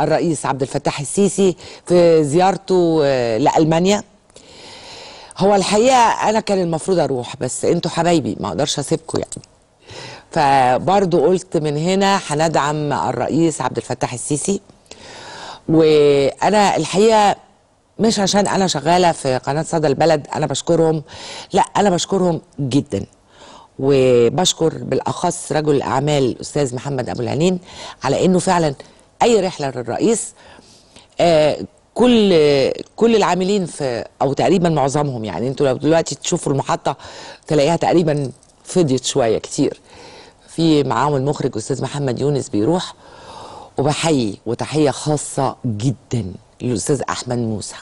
الرئيس عبد الفتاح السيسي في زيارته آه، لألمانيا هو الحقيقة أنا كان المفروض أروح بس أنتوا حبايبي ما أقدرش أسيبكم يعني فبرضه قلت من هنا هندعم الرئيس عبد الفتاح السيسي وأنا الحقيقة مش عشان أنا شغالة في قناة صدى البلد أنا بشكرهم لا أنا بشكرهم جداً وبشكر بالاخص رجل الاعمال الاستاذ محمد ابو العنين على انه فعلا اي رحله للرئيس آه، كل كل العاملين في او تقريبا معظمهم يعني انتوا لو دلوقتي تشوفوا المحطه تلاقيها تقريبا فضيت شويه كتير في معاهم المخرج استاذ محمد يونس بيروح وبحيي وتحيه خاصه جدا للاستاذ احمد موسى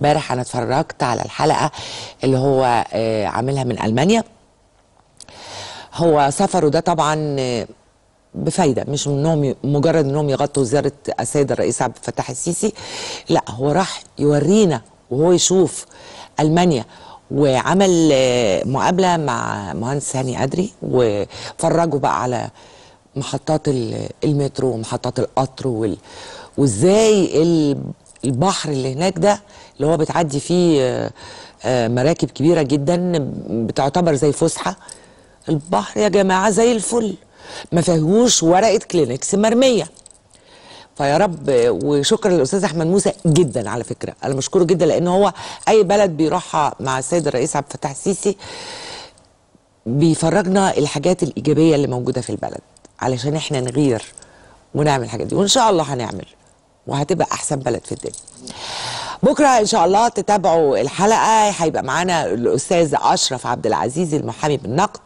امبارح انا اتفرجت على الحلقه اللي هو آه، عاملها من المانيا هو سفره ده طبعا بفايده مش انهم مجرد انهم يغطوا زياره السيد الرئيس عبد الفتاح السيسي لا هو راح يورينا وهو يشوف المانيا وعمل آه، مقابله مع مهندس هاني ادري وفرجوا بقى على محطات المترو ومحطات القطر وال... وازاي البحر اللي هناك ده اللي هو بتعدي فيه آه، آه، مراكب كبيره جدا بتعتبر زي فسحه البحر يا جماعه زي الفل ما فيهوش ورقه كلينكس مرميه فيا رب وشكرا للاستاذ احمد موسى جدا على فكره انا مشكوره جدا لان هو اي بلد بيروحها مع السيد الرئيس عبد الفتاح السيسي بيفرجنا الحاجات الايجابيه اللي موجوده في البلد علشان احنا نغير ونعمل الحاجات دي وان شاء الله هنعمل وهتبقى احسن بلد في الدنيا بكره ان شاء الله تتابعوا الحلقه هيبقى معانا الاستاذ اشرف عبد العزيز المحامي بالنقد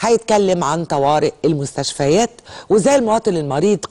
هيتكلم عن طوارئ المستشفيات وازاي المواطن المريض